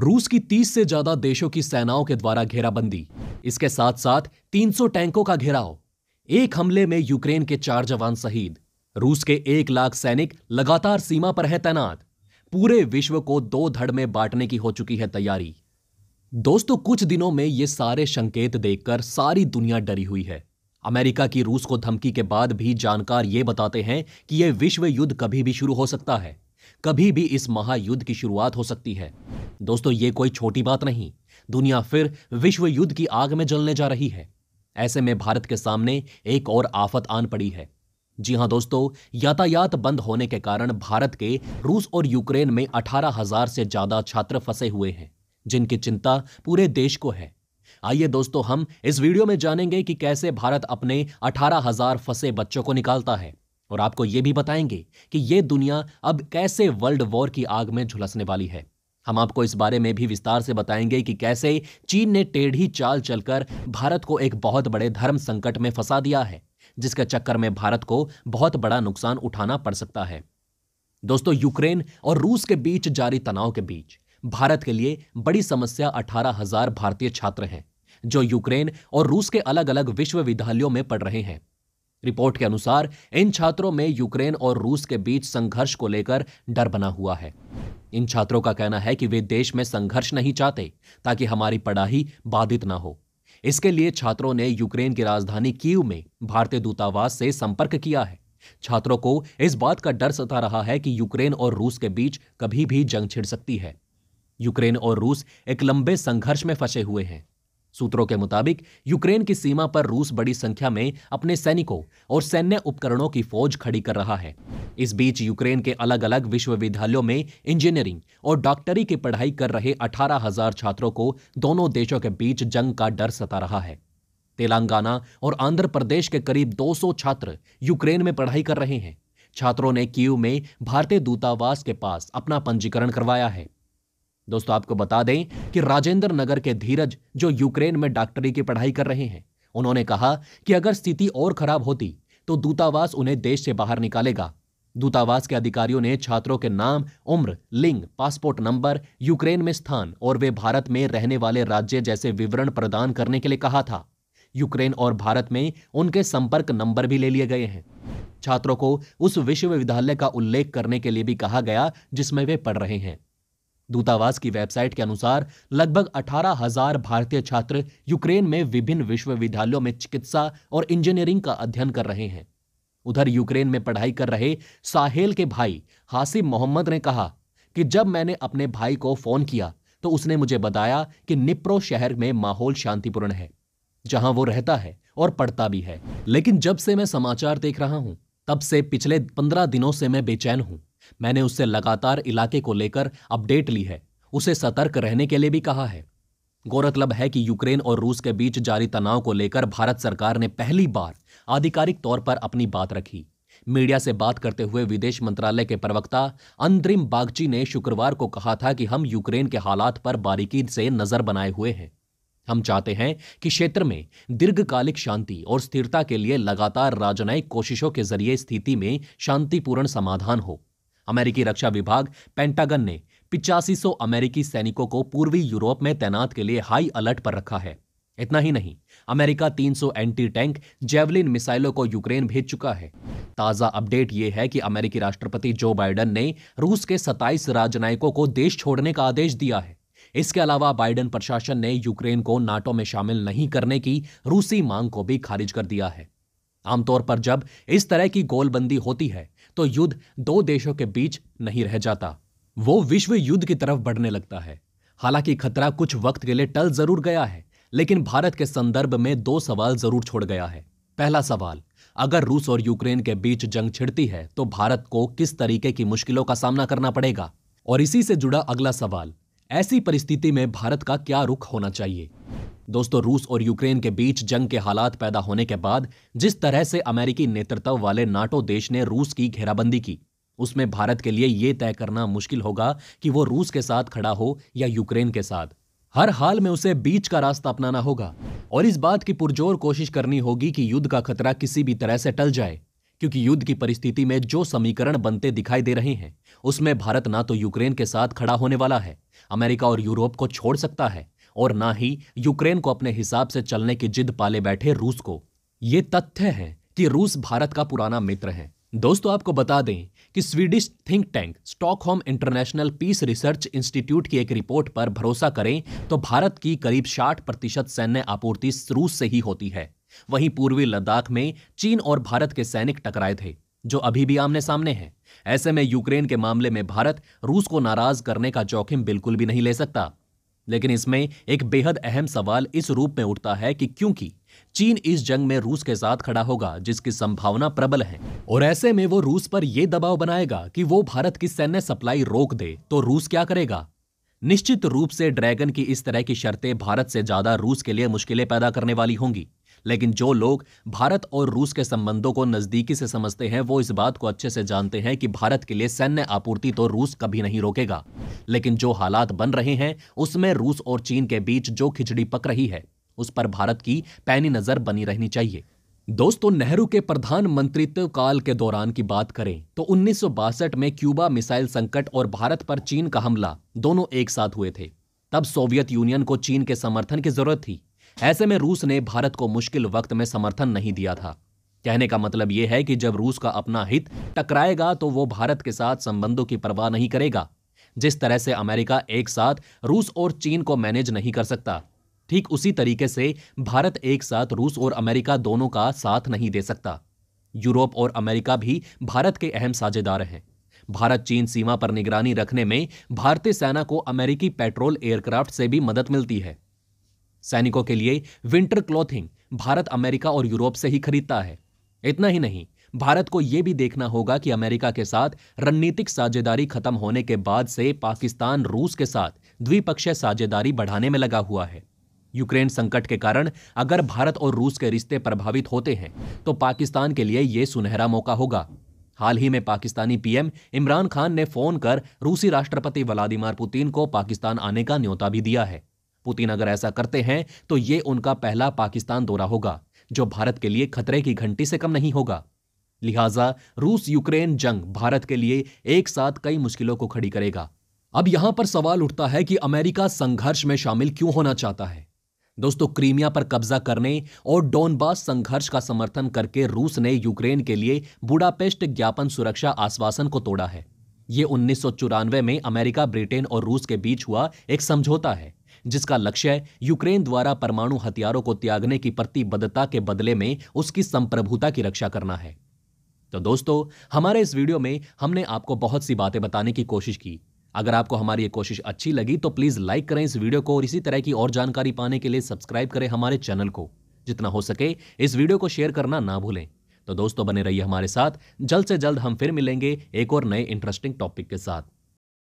रूस की 30 से ज्यादा देशों की सेनाओं के द्वारा घेराबंदी इसके साथ साथ 300 टैंकों का घेराव एक हमले में यूक्रेन के चार जवान शहीद रूस के एक लाख सैनिक लगातार सीमा पर है तैनात पूरे विश्व को दो धड़ में बांटने की हो चुकी है तैयारी दोस्तों कुछ दिनों में ये सारे संकेत देखकर सारी दुनिया डरी हुई है अमेरिका की रूस को धमकी के बाद भी जानकार ये बताते हैं कि यह विश्व युद्ध कभी भी शुरू हो सकता है कभी भी इस महायुद्ध की शुरुआत हो सकती है दोस्तों ये कोई छोटी बात नहीं दुनिया फिर विश्व युद्ध की आग में जलने जा रही है ऐसे में भारत के सामने एक और आफत आन पड़ी है जी हां दोस्तों यातायात बंद होने के कारण भारत के रूस और यूक्रेन में अठारह हजार से ज्यादा छात्र फंसे हुए हैं जिनकी चिंता पूरे देश को है आइए दोस्तों हम इस वीडियो में जानेंगे कि कैसे भारत अपने अठारह हजार फंसे बच्चों को निकालता है और आपको यह भी बताएंगे कि यह दुनिया अब कैसे वर्ल्ड वॉर की आग में झुलसने वाली है हम आपको इस बारे में भी विस्तार से बताएंगे कि कैसे चीन ने टेढ़ी चाल चलकर भारत को एक बहुत बड़े धर्म संकट में फंसा दिया है जिसके चक्कर में भारत को बहुत बड़ा नुकसान उठाना पड़ सकता है दोस्तों यूक्रेन और रूस के बीच जारी तनाव के बीच भारत के लिए बड़ी समस्या अठारह हजार भारतीय छात्र हैं जो यूक्रेन और रूस के अलग अलग विश्वविद्यालयों में पढ़ रहे हैं रिपोर्ट के अनुसार इन छात्रों में यूक्रेन और रूस के बीच संघर्ष को लेकर डर बना हुआ है इन छात्रों का कहना है कि वे देश में संघर्ष नहीं चाहते ताकि हमारी पढ़ाई बाधित ना हो इसके लिए छात्रों ने यूक्रेन की राजधानी कीव में भारतीय दूतावास से संपर्क किया है छात्रों को इस बात का डर सता रहा है कि यूक्रेन और रूस के बीच कभी भी जंग छिड़ सकती है यूक्रेन और रूस एक लंबे संघर्ष में फंसे हुए हैं सूत्रों के मुताबिक यूक्रेन की सीमा पर रूस बड़ी संख्या में अपने सैनिकों और सैन्य उपकरणों की फौज खड़ी कर रहा है इस बीच यूक्रेन के अलग अलग विश्वविद्यालयों में इंजीनियरिंग और डॉक्टरी की पढ़ाई कर रहे अठारह हजार छात्रों को दोनों देशों के बीच जंग का डर सता रहा है तेलंगाना और आंध्र प्रदेश के करीब 200 छात्र यूक्रेन में पढ़ाई कर रहे हैं छात्रों ने कीव में भारतीय दूतावास के पास अपना पंजीकरण करवाया है दोस्तों आपको बता दें कि राजेंद्र नगर के धीरज जो यूक्रेन में डॉक्टरी की पढ़ाई कर रहे हैं उन्होंने कहा कि अगर स्थिति और खराब होती तो दूतावास उन्हें देश से बाहर निकालेगा दूतावास के अधिकारियों ने छात्रों के नाम उम्र लिंग पासपोर्ट नंबर यूक्रेन में स्थान और वे भारत में रहने वाले राज्य जैसे विवरण प्रदान करने के लिए कहा था यूक्रेन और भारत में उनके संपर्क नंबर भी ले लिए गए हैं छात्रों को उस विश्वविद्यालय का उल्लेख करने के लिए भी कहा गया जिसमें वे पढ़ रहे हैं दूतावास की वेबसाइट के अनुसार लगभग अठारह हजार भारतीय छात्र यूक्रेन में विभिन्न विश्वविद्यालयों में चिकित्सा और इंजीनियरिंग का अध्ययन कर रहे हैं उधर यूक्रेन में पढ़ाई कर रहे साहेल के भाई हासिम मोहम्मद ने कहा कि जब मैंने अपने भाई को फोन किया तो उसने मुझे बताया कि निप्रो शहर में माहौल शांतिपूर्ण है जहां वो रहता है और पढ़ता भी है लेकिन जब से मैं समाचार देख रहा हूं तब से पिछले पंद्रह दिनों से मैं बेचैन हूं मैंने उससे लगातार इलाके को लेकर अपडेट ली है उसे सतर्क रहने के लिए भी कहा है गौरतलब है कि यूक्रेन और रूस के बीच जारी तनाव को लेकर भारत सरकार ने पहली बार आधिकारिक तौर पर अपनी बात रखी मीडिया से बात करते हुए विदेश मंत्रालय के प्रवक्ता अंद्रिम बागची ने शुक्रवार को कहा था कि हम यूक्रेन के हालात पर बारीकी से नजर बनाए हुए हैं हम चाहते हैं कि क्षेत्र में दीर्घकालिक शांति और स्थिरता के लिए लगातार राजनयिक कोशिशों के जरिए स्थिति में शांतिपूर्ण समाधान हो अमेरिकी रक्षा विभाग पेंटागन ने पिचासी अमेरिकी सैनिकों को पूर्वी यूरोप में तैनात के लिए हाई अलर्ट पर रखा है इतना ही नहीं अमेरिका 300 एंटी टैंक जेवलिन मिसाइलों को यूक्रेन भेज चुका है ताज़ा अपडेट यह है कि अमेरिकी राष्ट्रपति जो बाइडन ने रूस के 27 राजनयिकों को देश छोड़ने का आदेश दिया है इसके अलावा बाइडन प्रशासन ने यूक्रेन को नाटो में शामिल नहीं करने की रूसी मांग को भी खारिज कर दिया है आमतौर पर जब इस तरह की गोलबंदी होती है तो युद्ध दो देशों के बीच नहीं रह जाता वो विश्व युद्ध की तरफ बढ़ने लगता है हालांकि खतरा कुछ वक्त के लिए टल जरूर गया है लेकिन भारत के संदर्भ में दो सवाल जरूर छोड़ गया है पहला सवाल अगर रूस और यूक्रेन के बीच जंग छिड़ती है तो भारत को किस तरीके की मुश्किलों का सामना करना पड़ेगा और इसी से जुड़ा अगला सवाल ऐसी परिस्थिति में भारत का क्या रुख होना चाहिए दोस्तों रूस और यूक्रेन के बीच जंग के हालात पैदा होने के बाद जिस तरह से अमेरिकी नेतृत्व वाले नाटो देश ने रूस की घेराबंदी की उसमें भारत के लिए यह तय करना मुश्किल होगा कि वो रूस के साथ खड़ा हो या यूक्रेन के साथ हर हाल में उसे बीच का रास्ता अपनाना होगा और इस बात की पुरजोर कोशिश करनी होगी कि युद्ध का खतरा किसी भी तरह से टल जाए क्योंकि युद्ध की परिस्थिति में जो समीकरण बनते दिखाई दे रहे हैं उसमें भारत ना तो यूक्रेन के साथ खड़ा होने वाला है अमेरिका और यूरोप को छोड़ सकता है और ना ही यूक्रेन को अपने हिसाब से चलने की जिद पाले बैठे रूस को ये तथ्य है कि रूस भारत का पुराना मित्र है दोस्तों आपको बता दें कि Swedish think tank Stockholm International Peace Research Institute की एक रिपोर्ट पर भरोसा करें तो भारत की करीब 60 प्रतिशत सैन्य आपूर्ति रूस से ही होती है वहीं पूर्वी लद्दाख में चीन और भारत के सैनिक टकराए थे जो अभी भी आमने सामने हैं ऐसे में यूक्रेन के मामले में भारत रूस को नाराज करने का जोखिम बिल्कुल भी नहीं ले सकता लेकिन इसमें एक बेहद अहम सवाल इस रूप में उठता है कि क्योंकि चीन इस जंग में रूस के साथ खड़ा होगा जिसकी संभावना प्रबल है और ऐसे में वो रूस पर यह दबाव बनाएगा कि वो भारत की सैन्य सप्लाई रोक दे तो रूस क्या करेगा निश्चित रूप से ड्रैगन की इस तरह की शर्तें भारत से ज्यादा रूस के लिए मुश्किलें पैदा करने वाली होंगी लेकिन जो लोग भारत और रूस के संबंधों को नज़दीकी से समझते हैं वो इस बात को अच्छे से जानते हैं कि भारत के लिए सैन्य आपूर्ति तो रूस कभी नहीं रोकेगा लेकिन जो हालात बन रहे हैं उसमें रूस और चीन के बीच जो खिचड़ी पक रही है उस पर भारत की पैनी नज़र बनी रहनी चाहिए दोस्तों नेहरू के प्रधानमंत्रित्व काल के दौरान की बात करें तो उन्नीस में क्यूबा मिसाइल संकट और भारत पर चीन का हमला दोनों एक साथ हुए थे तब सोवियत यूनियन को चीन के समर्थन की जरूरत थी ऐसे में रूस ने भारत को मुश्किल वक्त में समर्थन नहीं दिया था कहने का मतलब यह है कि जब रूस का अपना हित टकराएगा तो वो भारत के साथ संबंधों की परवाह नहीं करेगा जिस तरह से अमेरिका एक साथ रूस और चीन को मैनेज नहीं कर सकता ठीक उसी तरीके से भारत एक साथ रूस और अमेरिका दोनों का साथ नहीं दे सकता यूरोप और अमेरिका भी भारत के अहम साझेदार हैं भारत चीन सीमा पर निगरानी रखने में भारतीय सेना को अमेरिकी पेट्रोल एयरक्राफ्ट से भी मदद मिलती है सैनिकों के लिए विंटर क्लॉथिंग भारत अमेरिका और यूरोप से ही खरीदता है इतना ही नहीं भारत को यह भी देखना होगा कि अमेरिका के साथ रणनीतिक साझेदारी खत्म होने के बाद से पाकिस्तान रूस के साथ द्विपक्षीय साझेदारी बढ़ाने में लगा हुआ है यूक्रेन संकट के कारण अगर भारत और रूस के रिश्ते प्रभावित होते हैं तो पाकिस्तान के लिए यह सुनहरा मौका होगा हाल ही में पाकिस्तानी पीएम इमरान खान ने फोन कर रूसी राष्ट्रपति व्लादिमीर पुतिन को पाकिस्तान आने का न्योता भी दिया है पुतिन अगर ऐसा करते हैं तो ये उनका पहला पाकिस्तान दौरा होगा जो भारत के लिए खतरे की घंटी से कम नहीं होगा लिहाजा रूस यूक्रेन जंग भारत के लिए एक साथ कई मुश्किलों को खड़ी करेगा अब यहां पर सवाल उठता है कि अमेरिका संघर्ष में शामिल क्यों होना चाहता है दोस्तों क्रीमिया पर कब्जा करने और डोनबास संघर्ष का समर्थन करके रूस ने यूक्रेन के लिए बुडापेस्ट ज्ञापन सुरक्षा आश्वासन को तोड़ा है ये उन्नीस में अमेरिका ब्रिटेन और रूस के बीच हुआ एक समझौता है जिसका लक्ष्य यूक्रेन द्वारा परमाणु हथियारों को त्यागने की प्रतिबद्धता के बदले में उसकी संप्रभुता की रक्षा करना है तो दोस्तों हमारे इस वीडियो में हमने आपको बहुत सी बातें बताने की कोशिश की अगर आपको हमारी ये कोशिश अच्छी लगी तो प्लीज़ लाइक करें इस वीडियो को और इसी तरह की और जानकारी पाने के लिए सब्सक्राइब करें हमारे चैनल को जितना हो सके इस वीडियो को शेयर करना ना भूलें तो दोस्तों बने रहिए हमारे साथ जल्द से जल्द हम फिर मिलेंगे एक और नए इंटरेस्टिंग टॉपिक के साथ